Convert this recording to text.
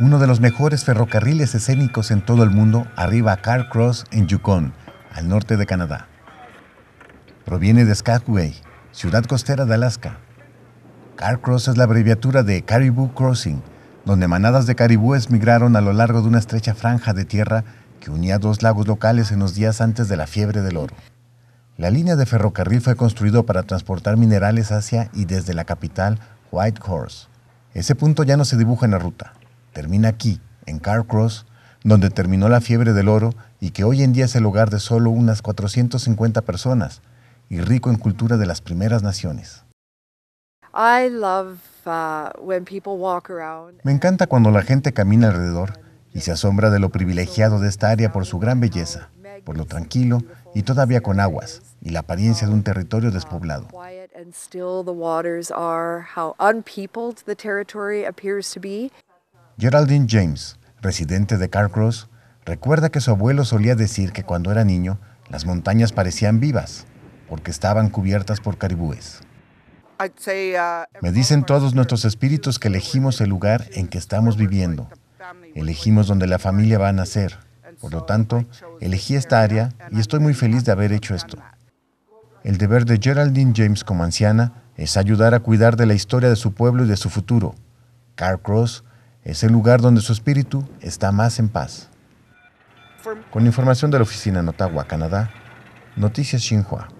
uno de los mejores ferrocarriles escénicos en todo el mundo, arriba a Carcross en Yukon, al norte de Canadá. Proviene de Skagway, ciudad costera de Alaska. Carcross es la abreviatura de Caribou Crossing, donde manadas de caribúes migraron a lo largo de una estrecha franja de tierra que unía dos lagos locales en los días antes de la fiebre del oro. La línea de ferrocarril fue construida para transportar minerales hacia y desde la capital, Whitehorse. Ese punto ya no se dibuja en la ruta termina aquí, en Carcross, donde terminó la fiebre del oro y que hoy en día es el hogar de solo unas 450 personas y rico en cultura de las primeras naciones. Uh, Me encanta cuando la gente camina alrededor y se asombra de lo privilegiado de esta área por su gran belleza, por lo tranquilo y todavía con aguas y la apariencia de un territorio despoblado. Geraldine James, residente de Carcross, recuerda que su abuelo solía decir que cuando era niño las montañas parecían vivas porque estaban cubiertas por caribúes. Uh, Me dicen todos nuestros espíritus que elegimos el lugar en que estamos viviendo. Elegimos donde la familia va a nacer. Por lo tanto, elegí esta área y estoy muy feliz de haber hecho esto. El deber de Geraldine James como anciana es ayudar a cuidar de la historia de su pueblo y de su futuro. Carcross es el lugar donde su espíritu está más en paz. Con información de la oficina en Canadá, Noticias Xinhua.